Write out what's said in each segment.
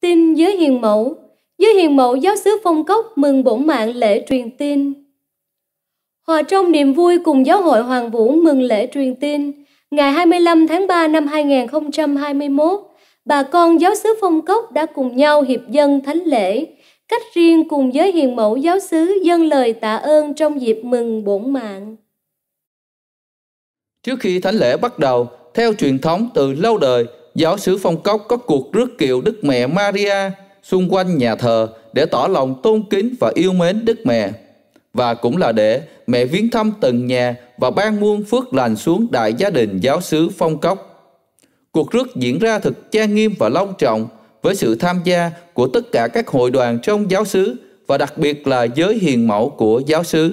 Tin dưới hiền mẫu Dưới hiền mẫu giáo xứ phong cốc mừng bổn mạng lễ truyền tin. Hòa trong niềm vui cùng giáo hội Hoàng Vũ mừng lễ truyền tin. Ngày 25 tháng 3 năm 2021, bà con giáo xứ phong cốc đã cùng nhau hiệp dân thánh lễ, cách riêng cùng với hiền mẫu giáo xứ dâng lời tạ ơn trong dịp mừng bổn mạng. Trước khi thánh lễ bắt đầu, theo truyền thống từ lâu đời, giáo sứ Phong Cốc có cuộc rước kiệu Đức Mẹ Maria xung quanh nhà thờ để tỏ lòng tôn kính và yêu mến Đức Mẹ và cũng là để mẹ viếng thăm từng nhà và ban muôn phước lành xuống đại gia đình giáo xứ Phong Cốc. Cuộc rước diễn ra thực trang nghiêm và long trọng với sự tham gia của tất cả các hội đoàn trong giáo xứ và đặc biệt là giới hiền mẫu của giáo xứ.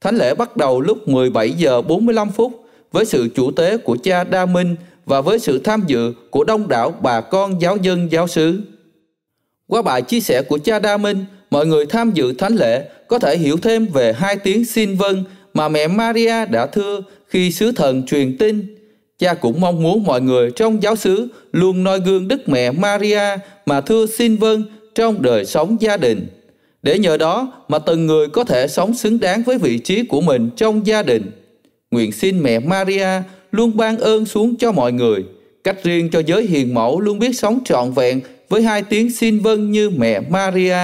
Thánh lễ bắt đầu lúc 17 giờ 45 phút với sự chủ tế của cha Đa Minh và với sự tham dự của đông đảo bà con giáo dân giáo sứ. Qua bài chia sẻ của cha Đa Minh, mọi người tham dự thánh lễ có thể hiểu thêm về hai tiếng xin vâng mà mẹ Maria đã thưa khi sứ thần truyền tin. Cha cũng mong muốn mọi người trong giáo xứ luôn noi gương đức mẹ Maria mà thưa xin vâng trong đời sống gia đình. Để nhờ đó mà từng người có thể sống xứng đáng với vị trí của mình trong gia đình. Nguyện xin mẹ Maria luôn ban ơn xuống cho mọi người. Cách riêng cho giới hiền mẫu luôn biết sống trọn vẹn với hai tiếng xin vâng như mẹ Maria.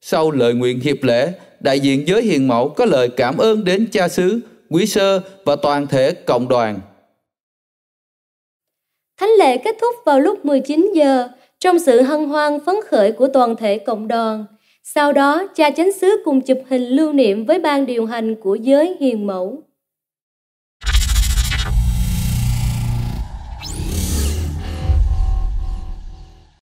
Sau lời nguyện hiệp lễ, đại diện giới hiền mẫu có lời cảm ơn đến cha xứ, quý sơ và toàn thể cộng đoàn. Thánh lễ kết thúc vào lúc 19 giờ trong sự hân hoan phấn khởi của toàn thể cộng đoàn. Sau đó, cha chánh xứ cùng chụp hình lưu niệm với ban điều hành của giới hiền mẫu.